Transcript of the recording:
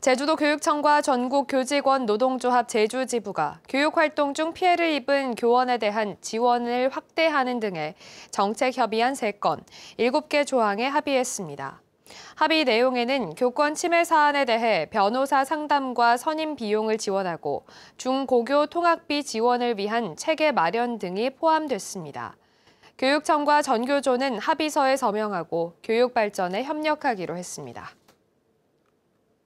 제주도 교육청과 전국 교직원 노동조합 제주지부가 교육활동 중 피해를 입은 교원에 대한 지원을 확대하는 등의 정책 협의안 3건, 7개 조항에 합의했습니다. 합의 내용에는 교권 침해 사안에 대해 변호사 상담과 선임 비용을 지원하고 중고교 통학비 지원을 위한 체계 마련 등이 포함됐습니다. 교육청과 전교조는 합의서에 서명하고 교육 발전에 협력하기로 했습니다.